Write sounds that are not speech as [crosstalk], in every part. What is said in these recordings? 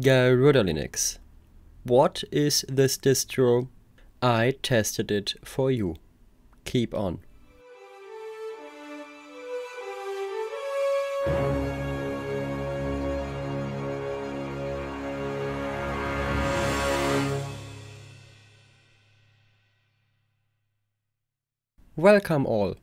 Garuda Linux. What is this distro? I tested it for you. Keep on. Welcome all.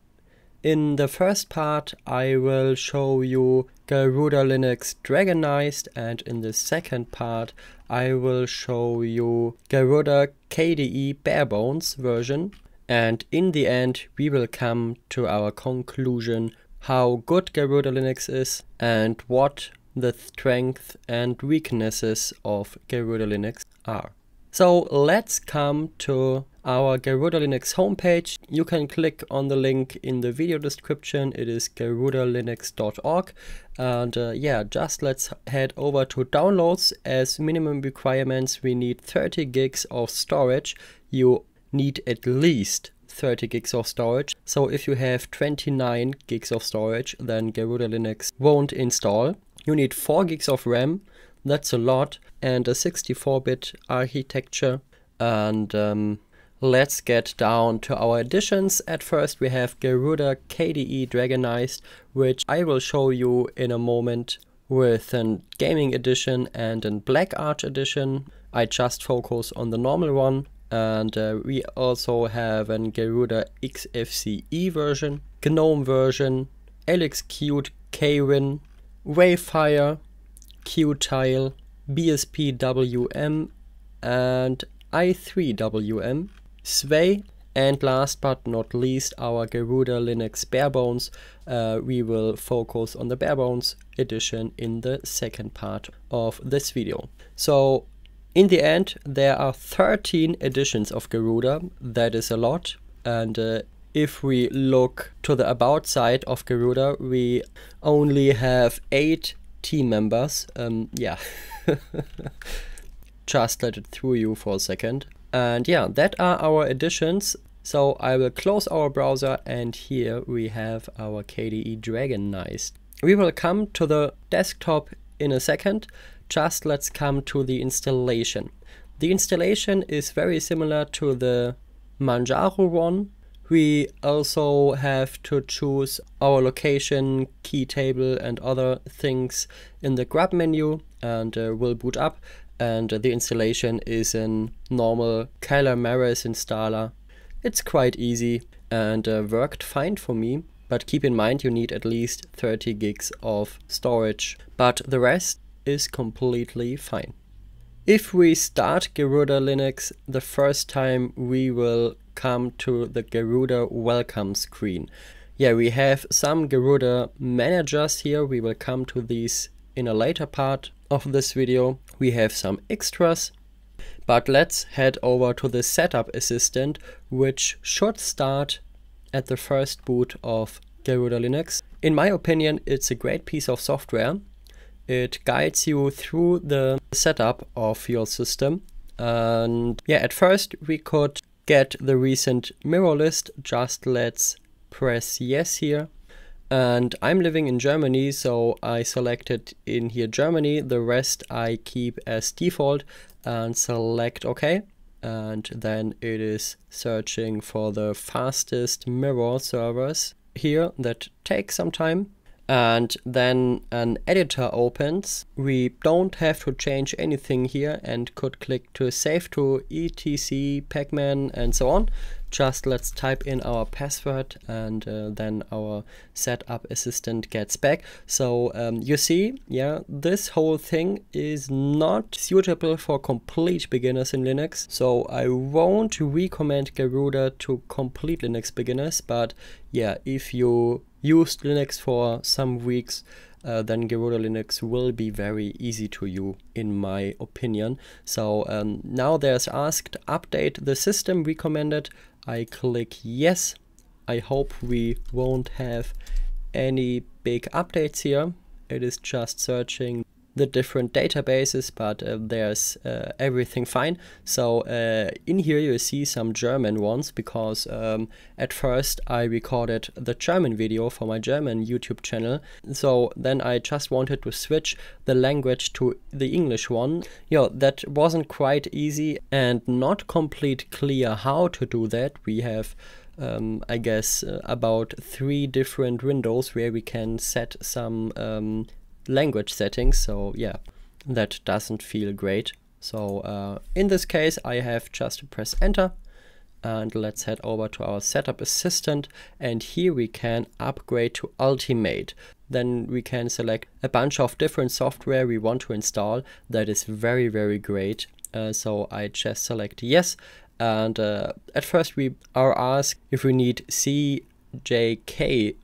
In the first part I will show you Garuda Linux Dragonized and in the second part I will show you Garuda KDE Barebones version and in the end we will come to our conclusion how good Garuda Linux is and what the strengths and weaknesses of Garuda Linux are. So let's come to our Garuda Linux homepage. You can click on the link in the video description. It is garudalinux.org. And uh, yeah, just let's head over to downloads. As minimum requirements, we need 30 gigs of storage. You need at least 30 gigs of storage. So if you have 29 gigs of storage, then Garuda Linux won't install. You need 4 gigs of RAM. That's a lot and a 64-bit architecture. And um, let's get down to our additions. At first we have Garuda KDE Dragonized, which I will show you in a moment with a gaming edition and a black arch edition. I just focus on the normal one and uh, we also have an Garuda XFCE version, GNOME version, Alex LXQt Kwin, Wayfire, Qtile, BSPWM and i3WM, Sway, and last but not least, our Garuda Linux Barebones. Uh, we will focus on the Barebones edition in the second part of this video. So in the end, there are 13 editions of Garuda. That is a lot. And uh, if we look to the about side of Garuda, we only have eight team members. Um, yeah. [laughs] Just let it through you for a second. And yeah, that are our additions. So I will close our browser and here we have our KDE Dragon Nice. We will come to the desktop in a second. Just let's come to the installation. The installation is very similar to the Manjaro one, we also have to choose our location, key table and other things in the grab menu and uh, will boot up and the installation is in normal Maris installer. It's quite easy and uh, worked fine for me but keep in mind you need at least 30 gigs of storage, but the rest is completely fine. If we start Garuda Linux, the first time we will come to the Garuda welcome screen. Yeah, we have some Garuda managers here. We will come to these in a later part of this video. We have some extras, but let's head over to the setup assistant, which should start at the first boot of Garuda Linux. In my opinion, it's a great piece of software. It guides you through the setup of your system. And yeah, at first we could get the recent mirror list, just let's press yes here. And I'm living in Germany, so I selected in here Germany. The rest I keep as default and select OK. And then it is searching for the fastest mirror servers here that take some time and then an editor opens. We don't have to change anything here and could click to save to etc pacman and so on. Just let's type in our password and uh, then our setup assistant gets back. So um, you see, yeah, this whole thing is not suitable for complete beginners in Linux. So I won't recommend Garuda to complete Linux beginners, but yeah, if you used Linux for some weeks, uh, then Gerudo Linux will be very easy to you, in my opinion. So um, now there's asked update the system recommended. I click yes. I hope we won't have any big updates here. It is just searching the different databases, but uh, there's uh, everything fine. So uh, in here you see some German ones because um, at first I recorded the German video for my German YouTube channel. So then I just wanted to switch the language to the English one. Yeah, that wasn't quite easy and not complete clear how to do that. We have um, I guess uh, about three different windows where we can set some um, language settings. So yeah, that doesn't feel great. So uh, in this case, I have just to press enter and let's head over to our setup assistant and here we can upgrade to ultimate then we can select a bunch of different software we want to install that is very very great uh, so i just select yes and uh, at first we are asked if we need cjk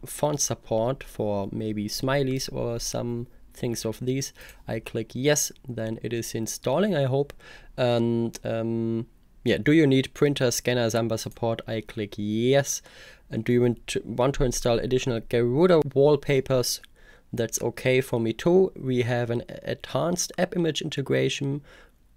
font support for maybe smileys or some things of these. I click yes, then it is installing, I hope. And um, yeah, do you need printer, scanner, Zamba support? I click yes. And do you want to, want to install additional Garuda wallpapers? That's okay for me too. We have an advanced app image integration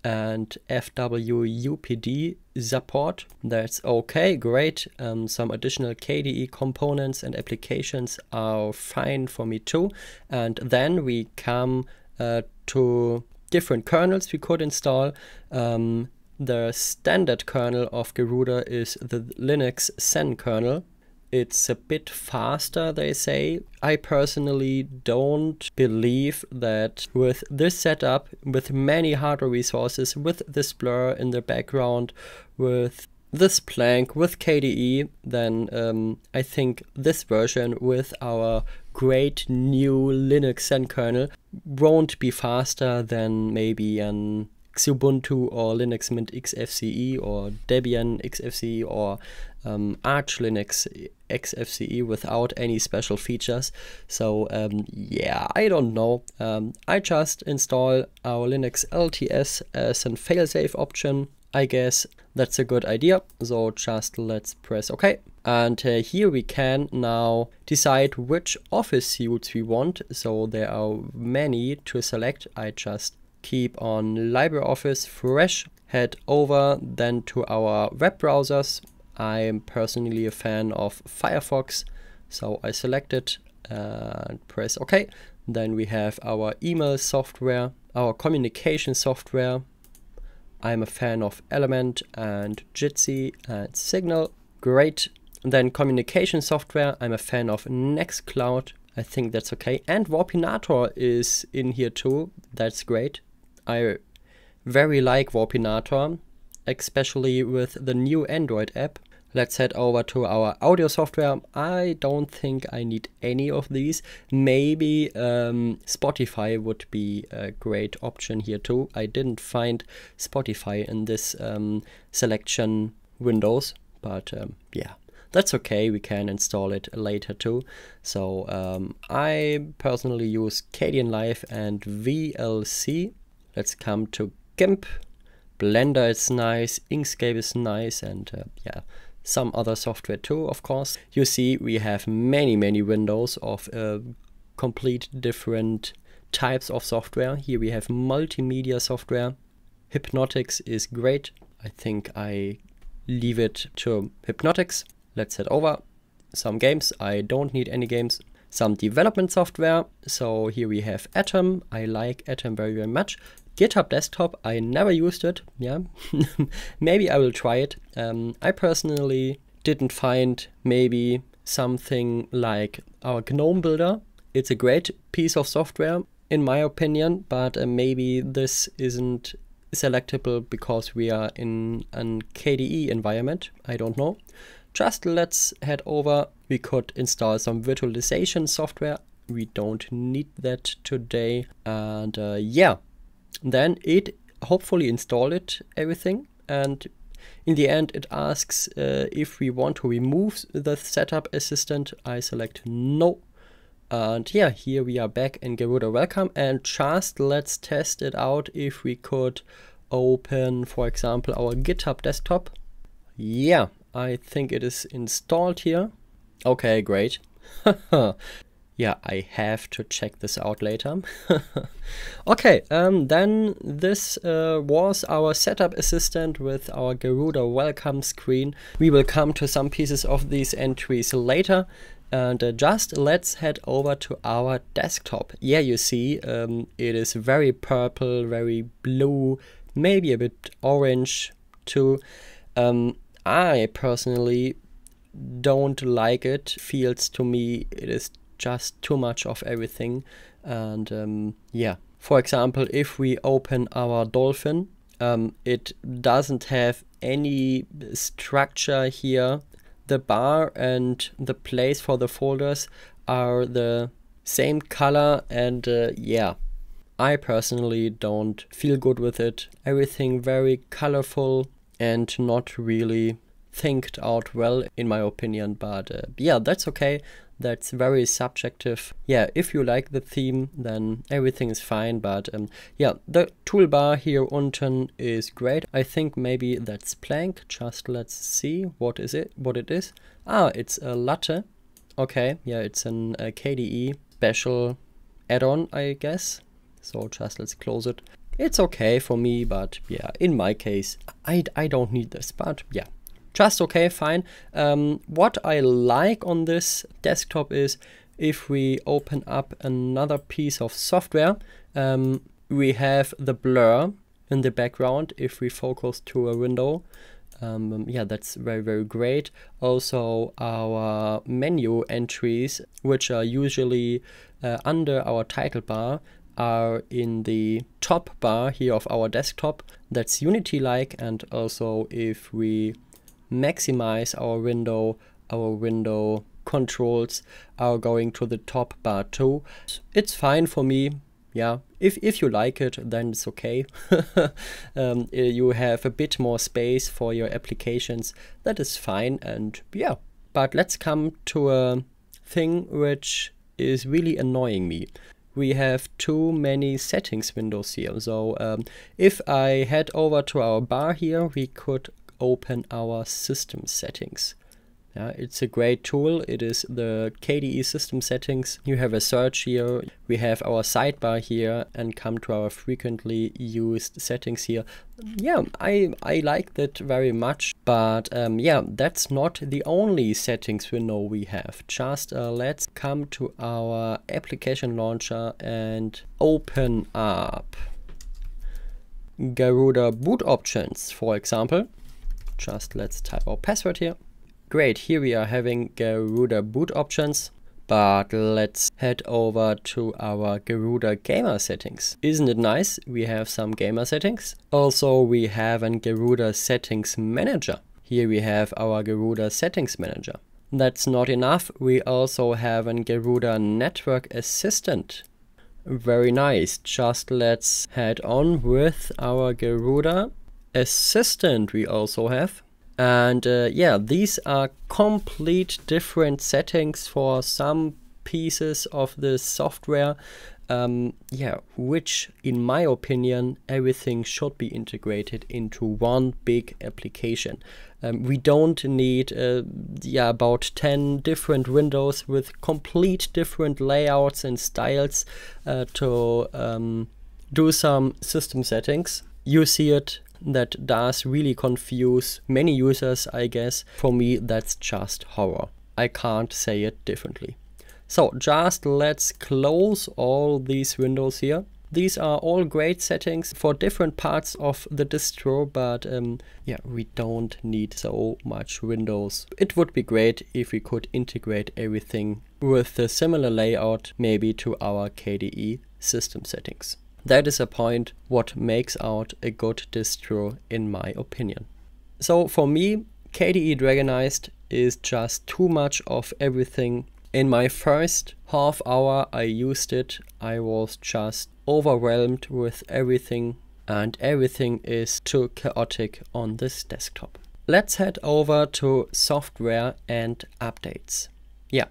and FWUPD support. That's okay, great. Um, some additional KDE components and applications are fine for me too. And then we come uh, to different kernels we could install. Um, the standard kernel of Garuda is the Linux Sen kernel it's a bit faster, they say. I personally don't believe that with this setup, with many hardware resources, with this blur in the background, with this plank, with KDE, then um, I think this version with our great new Linux Zen kernel won't be faster than maybe an Xubuntu or Linux Mint XFCE or Debian XFCE or um, Arch Linux XFCE without any special features. So um, yeah, I don't know. Um, I just install our Linux LTS as a failsafe option. I guess that's a good idea. So just let's press OK. And uh, here we can now decide which office suites we want. So there are many to select. I just keep on LibreOffice fresh, head over then to our web browsers. I'm personally a fan of Firefox, so I select it and press OK. Then we have our email software, our communication software. I'm a fan of Element and Jitsi and Signal. Great. then communication software, I'm a fan of Nextcloud. I think that's okay. And Warpinator is in here too. That's great. I very like Warpinator, especially with the new Android app. Let's head over to our audio software. I don't think I need any of these. Maybe um, Spotify would be a great option here too. I didn't find Spotify in this um, selection windows, but um, yeah, that's okay. We can install it later too. So um, I personally use Kdenlive and VLC Let's come to GIMP. Blender is nice, Inkscape is nice, and uh, yeah, some other software too, of course. You see, we have many, many windows of uh, complete different types of software. Here we have multimedia software. Hypnotics is great. I think I leave it to Hypnotics. Let's head over. Some games, I don't need any games. Some development software. So here we have Atom. I like Atom very, very much. GitHub Desktop, I never used it. Yeah, [laughs] maybe I will try it. Um, I personally didn't find maybe something like our GNOME Builder. It's a great piece of software, in my opinion, but uh, maybe this isn't selectable because we are in an KDE environment. I don't know. Just let's head over. We could install some virtualization software. We don't need that today. And uh, yeah, then it hopefully install it everything and in the end it asks uh, if we want to remove the setup assistant I select no and yeah here we are back in Garuda welcome and just let's test it out if we could open for example our github desktop yeah I think it is installed here okay great [laughs] yeah, I have to check this out later. [laughs] okay, um, then this uh, was our setup assistant with our Garuda welcome screen. We will come to some pieces of these entries later. And uh, just let's head over to our desktop. Yeah, you see, um, it is very purple, very blue, maybe a bit orange too. Um, I personally don't like it. Feels to me it is just too much of everything. And um, yeah, for example, if we open our dolphin, um, it doesn't have any structure here. The bar and the place for the folders are the same color and uh, yeah, I personally don't feel good with it. Everything very colorful and not really thinked out well in my opinion, but uh, yeah, that's okay that's very subjective. Yeah, if you like the theme, then everything is fine. But um, yeah, the toolbar here unten is great. I think maybe that's plank. Just let's see what is it, what it is. Ah, it's a latte. Okay, yeah, it's an a uh, KDE special add-on, I guess. So just let's close it. It's okay for me, but yeah, in my case, I, I don't need this, but yeah, just okay, fine. Um, what I like on this desktop is if we open up another piece of software, um, we have the blur in the background if we focus to a window. Um, yeah, that's very, very great. Also, our menu entries, which are usually uh, under our title bar, are in the top bar here of our desktop. That's Unity-like. And also if we maximize our window, our window controls are going to the top bar too. It's fine for me. Yeah, if, if you like it, then it's okay. [laughs] um, uh, you have a bit more space for your applications. That is fine. And yeah, but let's come to a thing which is really annoying me we have too many settings windows here. So um, if I head over to our bar here, we could open our system settings. Yeah, it's a great tool. It is the KDE system settings. You have a search here. We have our sidebar here and come to our frequently used settings here. Yeah, I, I like that very much. But um, yeah, that's not the only settings we know we have. Just uh, let's come to our application launcher and open up Garuda boot options, for example. Just let's type our password here. Great, here we are having Garuda boot options, but let's head over to our Garuda gamer settings. Isn't it nice? We have some gamer settings. Also, we have an Garuda settings manager. Here we have our Garuda settings manager. That's not enough. We also have an Garuda network assistant. Very nice. Just let's head on with our Garuda assistant we also have. And uh, yeah, these are complete different settings for some pieces of the software. Um, yeah, which in my opinion, everything should be integrated into one big application. Um, we don't need uh, yeah, about 10 different windows with complete different layouts and styles uh, to um, do some system settings. You see it that does really confuse many users, I guess. For me, that's just horror. I can't say it differently. So just let's close all these windows here. These are all great settings for different parts of the distro, but um, yeah, we don't need so much windows. It would be great if we could integrate everything with a similar layout, maybe to our KDE system settings. That is a point what makes out a good distro in my opinion. So for me, KDE Dragonized is just too much of everything. In my first half hour I used it, I was just overwhelmed with everything and everything is too chaotic on this desktop. Let's head over to software and updates. Yeah,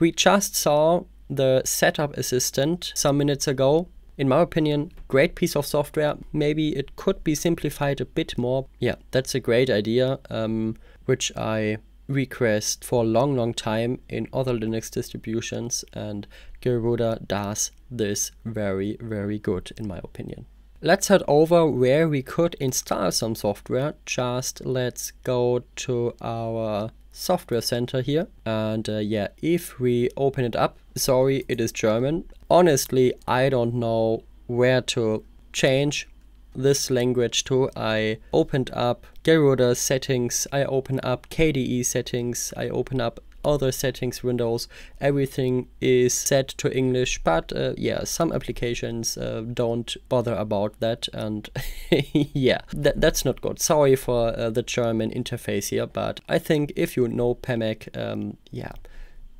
we just saw the setup assistant some minutes ago in my opinion, great piece of software. Maybe it could be simplified a bit more. Yeah, that's a great idea, um, which I request for a long, long time in other Linux distributions, and Garuda does this very, very good, in my opinion. Let's head over where we could install some software. Just let's go to our software center here. And uh, yeah, if we open it up, sorry, it is German. Honestly, I don't know where to change this language to. I opened up Garuda settings, I open up KDE settings, I open up other settings windows. Everything is set to English, but uh, yeah, some applications uh, don't bother about that, and [laughs] yeah, th that's not good. Sorry for uh, the German interface here, but I think if you know PEMEC, um, yeah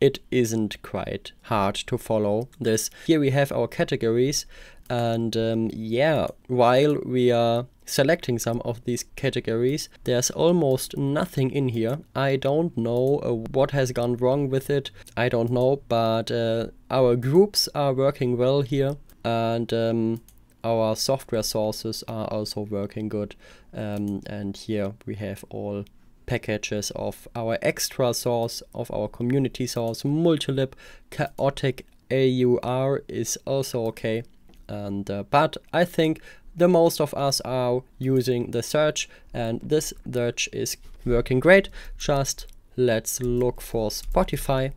it isn't quite hard to follow this. Here we have our categories and um, yeah, while we are selecting some of these categories, there's almost nothing in here. I don't know uh, what has gone wrong with it. I don't know, but uh, our groups are working well here and um, our software sources are also working good. Um, and here we have all packages of our extra source, of our community source, multilib, chaotic AUR is also okay. And uh, But I think the most of us are using the search and this search is working great. Just let's look for Spotify.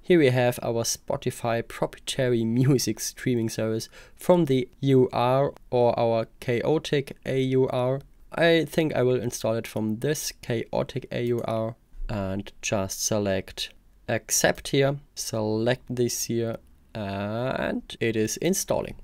Here we have our Spotify proprietary [laughs] music streaming service from the UR or our chaotic AUR I think I will install it from this chaotic AUR and just select accept here, select this here and it is installing.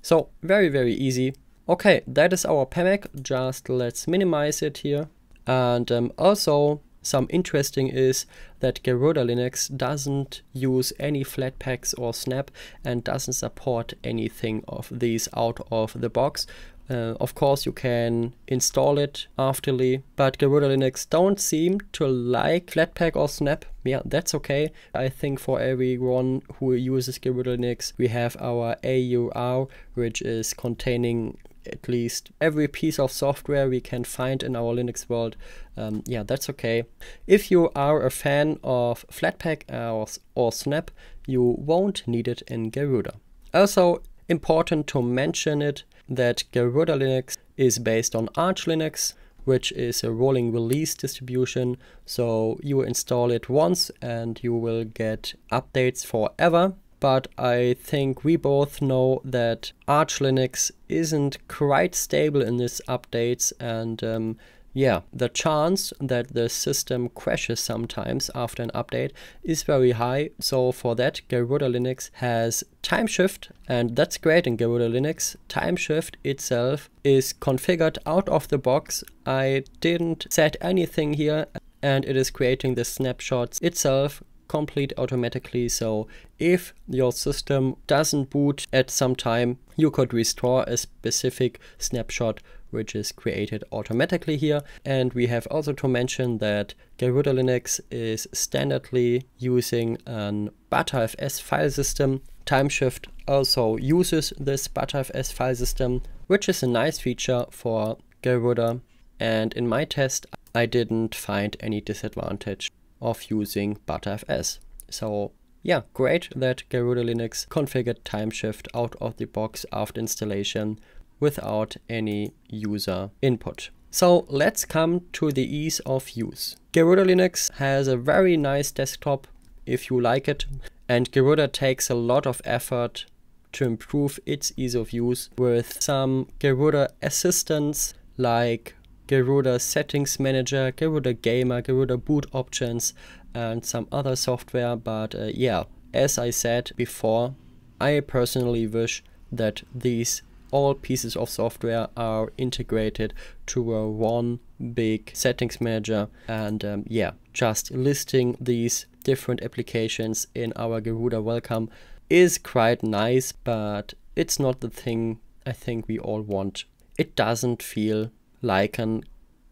So very, very easy. Okay, that is our Pamac. Just let's minimize it here. And um, also some interesting is that Garuda Linux doesn't use any Flatpaks or Snap and doesn't support anything of these out of the box. Uh, of course, you can install it afterly, but Garuda Linux don't seem to like Flatpak or Snap. Yeah, that's okay. I think for everyone who uses Garuda Linux, we have our AUR, which is containing at least every piece of software we can find in our Linux world. Um, yeah, that's okay. If you are a fan of Flatpak or, or Snap, you won't need it in Garuda. Also important to mention it that Garuda Linux is based on Arch Linux, which is a rolling release distribution. So you install it once and you will get updates forever. But I think we both know that Arch Linux isn't quite stable in its updates and um, yeah, the chance that the system crashes sometimes after an update is very high. So for that, Garuda Linux has time shift and that's great in Garuda Linux. Time shift itself is configured out of the box. I didn't set anything here and it is creating the snapshots itself complete automatically. So if your system doesn't boot at some time, you could restore a specific snapshot which is created automatically here. And we have also to mention that Garuda Linux is standardly using an ButterFS file system. TimeShift also uses this ButterFS file system, which is a nice feature for Garuda. And in my test, I didn't find any disadvantage of using ButterFS. So yeah, great that Garuda Linux configured timeshift out of the box after installation without any user input. So let's come to the ease of use. Garuda Linux has a very nice desktop if you like it and Garuda takes a lot of effort to improve its ease of use with some Garuda assistance like Garuda Settings Manager, Garuda Gamer, Garuda Boot Options, and some other software. But uh, yeah, as I said before, I personally wish that these all pieces of software are integrated to a uh, one big settings manager and um, yeah just listing these different applications in our Garuda welcome is quite nice but it's not the thing I think we all want. It doesn't feel like an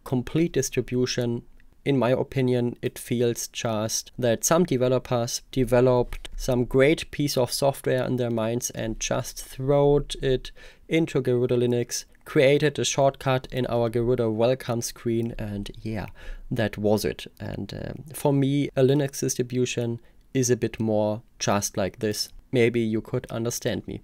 complete distribution. In my opinion, it feels just that some developers developed some great piece of software in their minds and just throwed it into Garuda Linux, created a shortcut in our Garuda welcome screen, and yeah, that was it. And um, for me, a Linux distribution is a bit more just like this. Maybe you could understand me.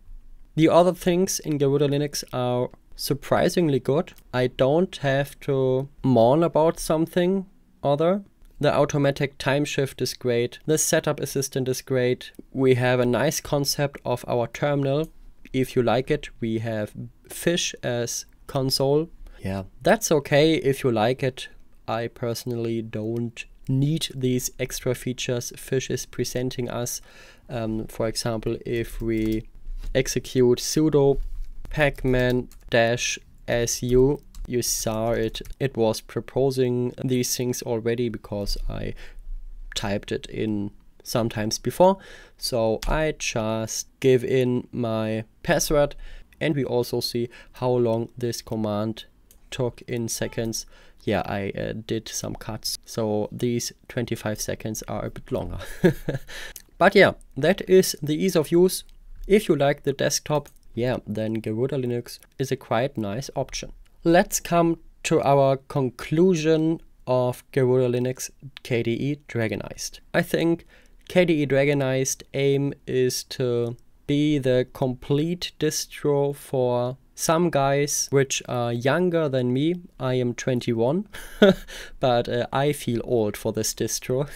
The other things in Garuda Linux are surprisingly good. I don't have to mourn about something other. The automatic time shift is great. The setup assistant is great. We have a nice concept of our terminal. If you like it, we have fish as console. Yeah, that's okay if you like it. I personally don't need these extra features Fish is presenting us. Um, for example, if we execute sudo Pac-Man Dash SU you saw it it was proposing these things already because I typed it in sometimes before so I just give in my password and we also see how long this command took in seconds yeah I uh, did some cuts so these 25 seconds are a bit longer [laughs] but yeah that is the ease of use if you like the desktop yeah, then Garuda Linux is a quite nice option. Let's come to our conclusion of Garuda Linux KDE Dragonized. I think KDE Dragonized aim is to be the complete distro for some guys which are younger than me, I am 21, [laughs] but uh, I feel old for this distro.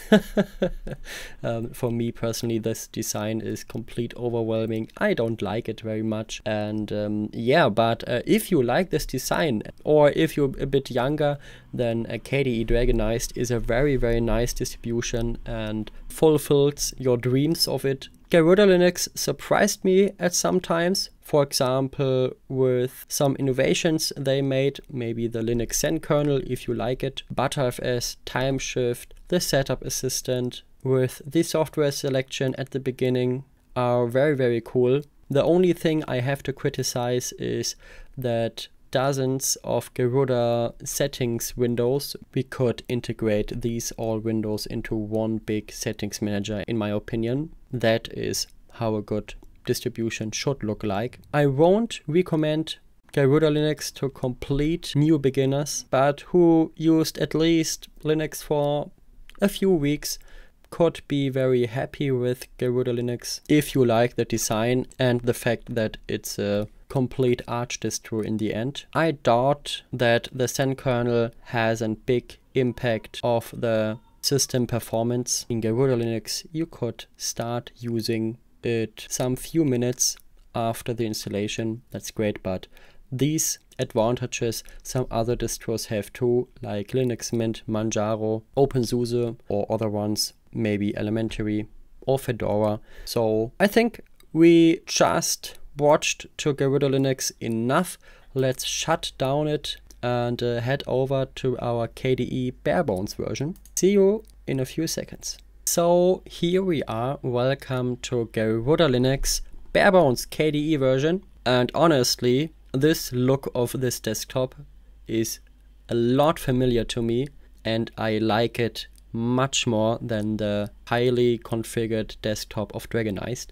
[laughs] um, for me personally, this design is complete overwhelming. I don't like it very much. And um, yeah, but uh, if you like this design or if you're a bit younger, then uh, KDE Dragonized is a very, very nice distribution and fulfills your dreams of it Garuda Linux surprised me at some times, for example, with some innovations they made, maybe the Linux Zen kernel if you like it, ButterFS, TimeShift, the Setup Assistant, with the software selection at the beginning are very, very cool. The only thing I have to criticize is that dozens of Garuda settings windows. We could integrate these all windows into one big settings manager, in my opinion. That is how a good distribution should look like. I won't recommend Garuda Linux to complete new beginners, but who used at least Linux for a few weeks could be very happy with Garuda Linux if you like the design and the fact that it's a complete arch distro in the end. I doubt that the Zen kernel has a big impact of the system performance. In Garuda Linux, you could start using it some few minutes after the installation. That's great, but these advantages some other distros have too, like Linux Mint, Manjaro, OpenSUSE or other ones, maybe Elementary or Fedora. So I think we just watched Together Linux enough, let's shut down it and uh, head over to our KDE barebones version. See you in a few seconds. So here we are, welcome to Gary Wooder Linux barebones KDE version. And honestly, this look of this desktop is a lot familiar to me and I like it much more than the highly configured desktop of Dragonized.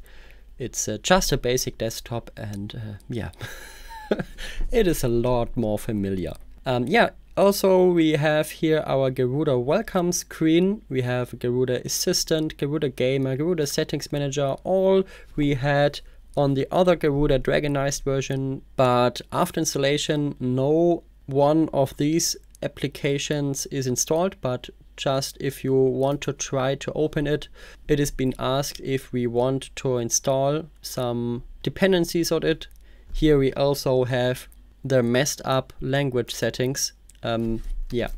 It's uh, just a basic desktop and uh, yeah, [laughs] it is a lot more familiar. Um, yeah, also we have here our Garuda welcome screen. We have Garuda Assistant, Garuda Gamer, Garuda Settings Manager, all we had on the other Garuda Dragonized version, but after installation, no one of these applications is installed, but just if you want to try to open it. It has been asked if we want to install some dependencies on it. Here we also have the messed up language settings. Um, yeah,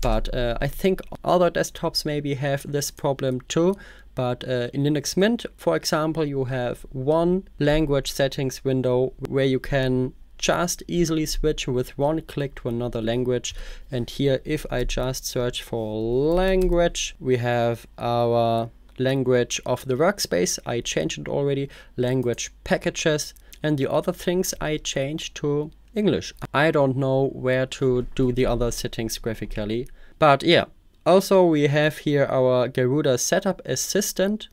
but uh, I think other desktops maybe have this problem too. But uh, in Linux Mint, for example, you have one language settings window where you can just easily switch with one click to another language. And here, if I just search for language, we have our language of the workspace. I changed it already, language packages. And the other things I changed to English. I don't know where to do the other settings graphically, but yeah. Also, we have here our Garuda Setup Assistant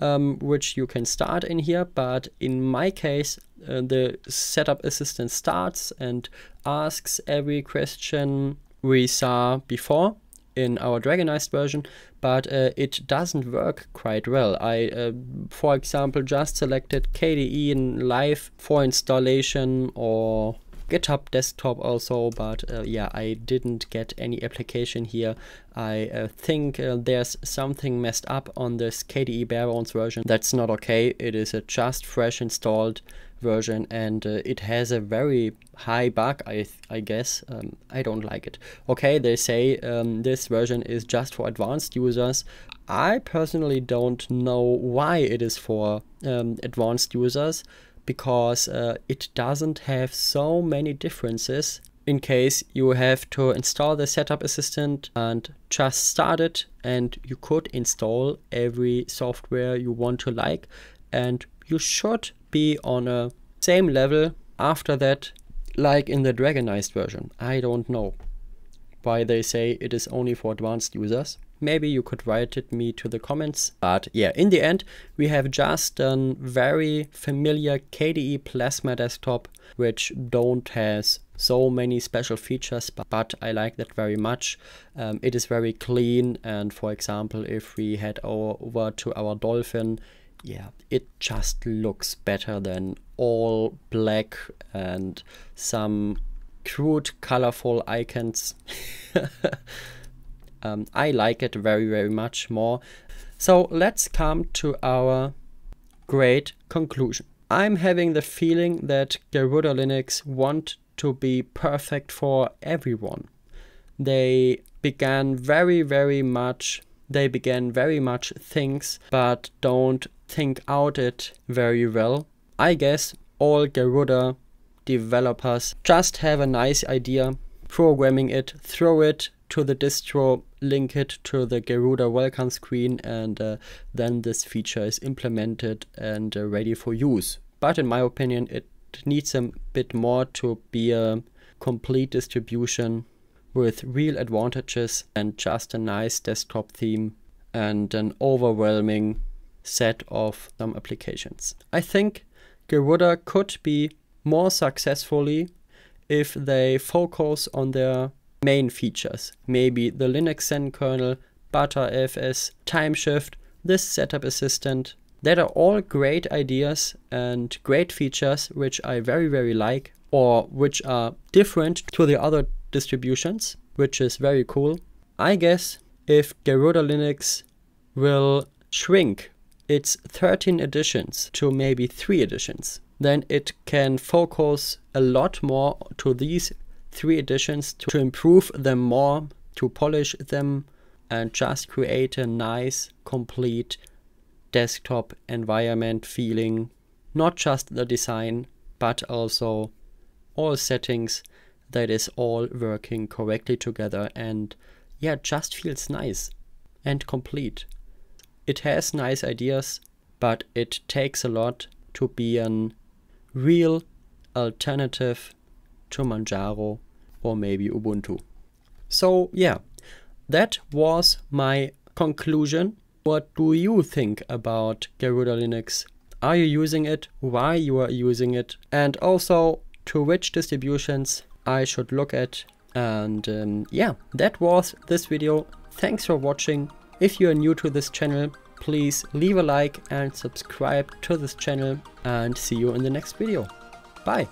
um, which you can start in here. But in my case, uh, the setup assistant starts and asks every question we saw before in our Dragonized version, but uh, it doesn't work quite well. I, uh, for example, just selected KDE in live for installation or GitHub desktop also, but uh, yeah, I didn't get any application here. I uh, think uh, there's something messed up on this KDE Barebones version. That's not okay. It is a just fresh installed version and uh, it has a very high bug I, I guess um, I don't like it okay they say um, this version is just for advanced users I personally don't know why it is for um, advanced users because uh, it doesn't have so many differences in case you have to install the setup assistant and just start it and you could install every software you want to like and you should be on a same level after that like in the dragonized version i don't know why they say it is only for advanced users maybe you could write it me to the comments. But yeah, in the end, we have just a very familiar KDE Plasma desktop, which don't has so many special features, but I like that very much. Um, it is very clean. And for example, if we head over to our Dolphin, yeah, it just looks better than all black and some crude colorful icons. [laughs] Um, I like it very, very much more. So let's come to our great conclusion. I'm having the feeling that Garuda Linux want to be perfect for everyone. They began very, very much, they began very much things, but don't think out it very well. I guess all Garuda developers just have a nice idea, programming it, throw it to the distro, link it to the Garuda welcome screen, and uh, then this feature is implemented and uh, ready for use. But in my opinion, it needs a bit more to be a complete distribution with real advantages and just a nice desktop theme and an overwhelming set of some applications. I think Garuda could be more successfully if they focus on their Main features maybe the Linuxen kernel, ButterFS, Timeshift, this setup assistant. That are all great ideas and great features which I very, very like or which are different to the other distributions, which is very cool. I guess if Garuda Linux will shrink its 13 editions to maybe 3 editions, then it can focus a lot more to these three editions to, to improve them more, to polish them, and just create a nice, complete desktop environment feeling. Not just the design, but also all settings that is all working correctly together and yeah, just feels nice and complete. It has nice ideas, but it takes a lot to be an real alternative Kilimanjaro, or maybe Ubuntu. So yeah, that was my conclusion. What do you think about Garuda Linux? Are you using it? Why you are using it? And also to which distributions I should look at. And um, yeah, that was this video. Thanks for watching. If you are new to this channel, please leave a like and subscribe to this channel and see you in the next video. Bye.